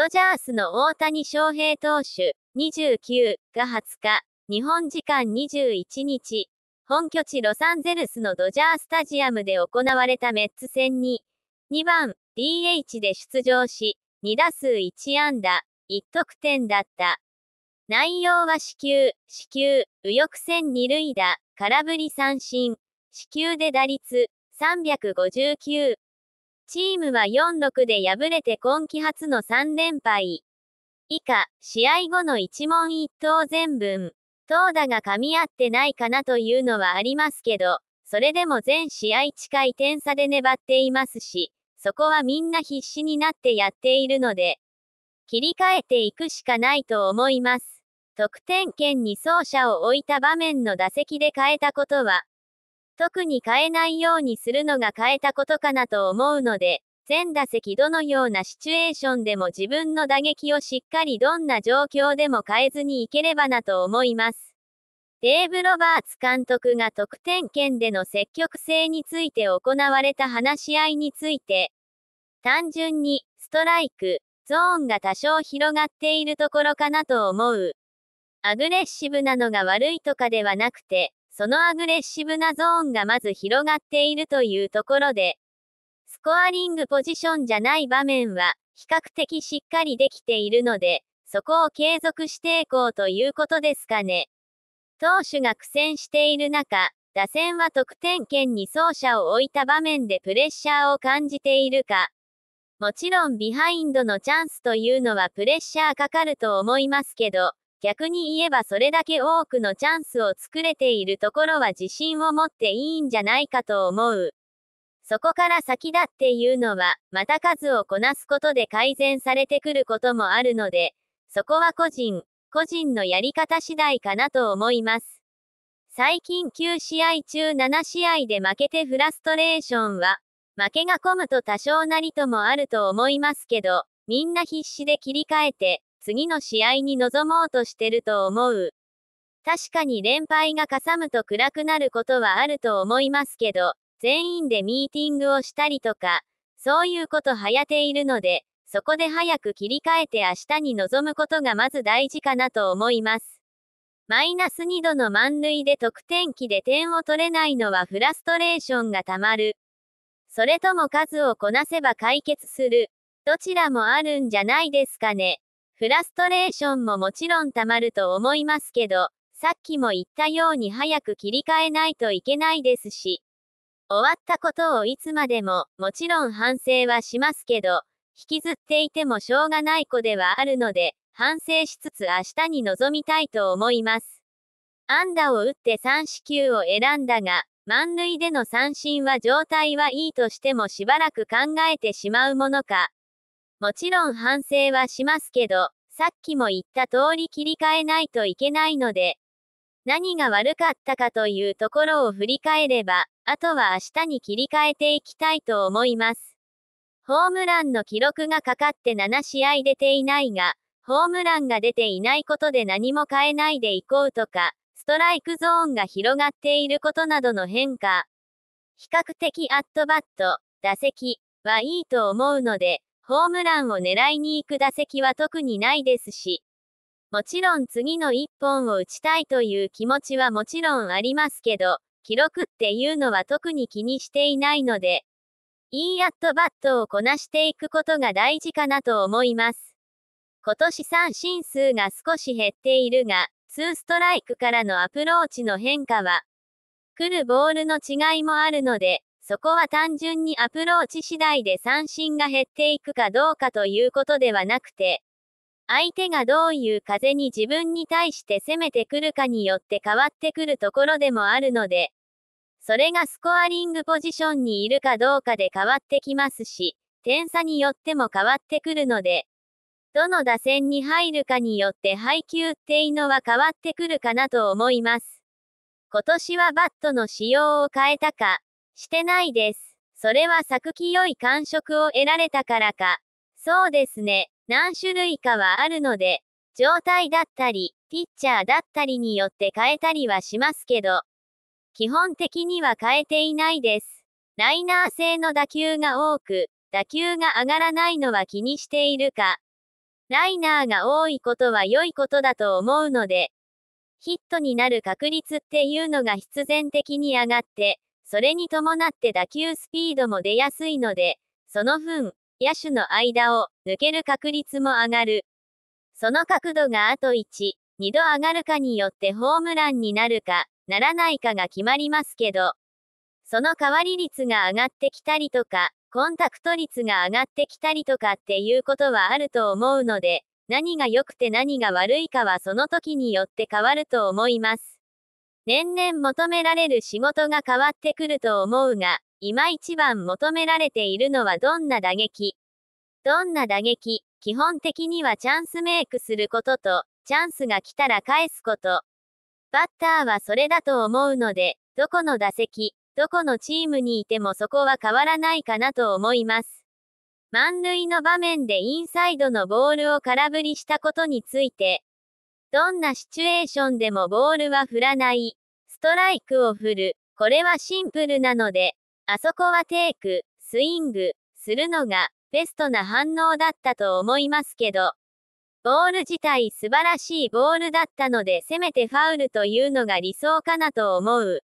ドジャースの大谷翔平投手、29が20日、日本時間21日、本拠地ロサンゼルスのドジャースタジアムで行われたメッツ戦に、2番 DH で出場し、2打数1安打、1得点だった。内容は死球、死球、右翼戦2塁打、空振り三振、死球で打率、359、チームは4-6で敗れて今季初の3連敗。以下、試合後の一問一答全文。投打が噛み合ってないかなというのはありますけど、それでも全試合近い点差で粘っていますし、そこはみんな必死になってやっているので、切り替えていくしかないと思います。得点圏に走者を置いた場面の打席で変えたことは、特に変えないようにするのが変えたことかなと思うので、全打席どのようなシチュエーションでも自分の打撃をしっかりどんな状況でも変えずにいければなと思います。デーブ・ロバーツ監督が得点圏での積極性について行われた話し合いについて、単純にストライク、ゾーンが多少広がっているところかなと思う。アグレッシブなのが悪いとかではなくて、そのアグレッシブなゾーンがまず広がっているというところで、スコアリングポジションじゃない場面は、比較的しっかりできているので、そこを継続していこうということですかね。投手が苦戦している中、打線は得点圏に走者を置いた場面でプレッシャーを感じているか。もちろんビハインドのチャンスというのはプレッシャーかかると思いますけど、逆に言えばそれだけ多くのチャンスを作れているところは自信を持っていいんじゃないかと思う。そこから先だっていうのは、また数をこなすことで改善されてくることもあるので、そこは個人、個人のやり方次第かなと思います。最近9試合中7試合で負けてフラストレーションは、負けが込むと多少なりともあると思いますけど、みんな必死で切り替えて、次の試合に臨もうとしてると思う。確かに連敗がかさむと暗くなることはあると思いますけど、全員でミーティングをしたりとか、そういうことはやっているので、そこで早く切り替えて明日に臨むことがまず大事かなと思います。マイナス2度の満塁で得点機で点を取れないのはフラストレーションがたまる。それとも数をこなせば解決する。どちらもあるんじゃないですかね。フラストレーションももちろん溜まると思いますけど、さっきも言ったように早く切り替えないといけないですし、終わったことをいつまでも、もちろん反省はしますけど、引きずっていてもしょうがない子ではあるので、反省しつつ明日に臨みたいと思います。安打を打って3四球を選んだが、満塁での三振は状態はいいとしてもしばらく考えてしまうものか、もちろん反省はしますけど、さっきも言った通り切り替えないといけないので、何が悪かったかというところを振り返れば、あとは明日に切り替えていきたいと思います。ホームランの記録がかかって7試合出ていないが、ホームランが出ていないことで何も変えないでいこうとか、ストライクゾーンが広がっていることなどの変化。比較的アットバット、打席はいいと思うので、ホームランを狙いに行く打席は特にないですし、もちろん次の1本を打ちたいという気持ちはもちろんありますけど、記録っていうのは特に気にしていないので、いいアットバットをこなしていくことが大事かなと思います。今年三振数が少し減っているが、2ストライクからのアプローチの変化は、来るボールの違いもあるので、そこは単純にアプローチ次第で三振が減っていくかどうかということではなくて、相手がどういう風に自分に対して攻めてくるかによって変わってくるところでもあるので、それがスコアリングポジションにいるかどうかで変わってきますし、点差によっても変わってくるので、どの打線に入るかによって配球っていうのは変わってくるかなと思います。今年はバットの仕様を変えたか、してないです。それは咲気良い感触を得られたからか。そうですね。何種類かはあるので、状態だったり、ピッチャーだったりによって変えたりはしますけど、基本的には変えていないです。ライナー性の打球が多く、打球が上がらないのは気にしているか。ライナーが多いことは良いことだと思うので、ヒットになる確率っていうのが必然的に上がって、それに伴って打球スピードも出やすいので、その分、野手の間を抜ける確率も上がる。その角度があと1、2度上がるかによってホームランになるか、ならないかが決まりますけど、その代わり率が上がってきたりとか、コンタクト率が上がってきたりとかっていうことはあると思うので、何が良くて何が悪いかはその時によって変わると思います。年々求められる仕事が変わってくると思うが、今一番求められているのはどんな打撃どんな打撃基本的にはチャンスメイクすることと、チャンスが来たら返すこと。バッターはそれだと思うので、どこの打席、どこのチームにいてもそこは変わらないかなと思います。満塁の場面でインサイドのボールを空振りしたことについて、どんなシチュエーションでもボールは振らない。ストライクを振る。これはシンプルなので、あそこはテイク、スイング、するのが、ベストな反応だったと思いますけど、ボール自体素晴らしいボールだったので、せめてファウルというのが理想かなと思う。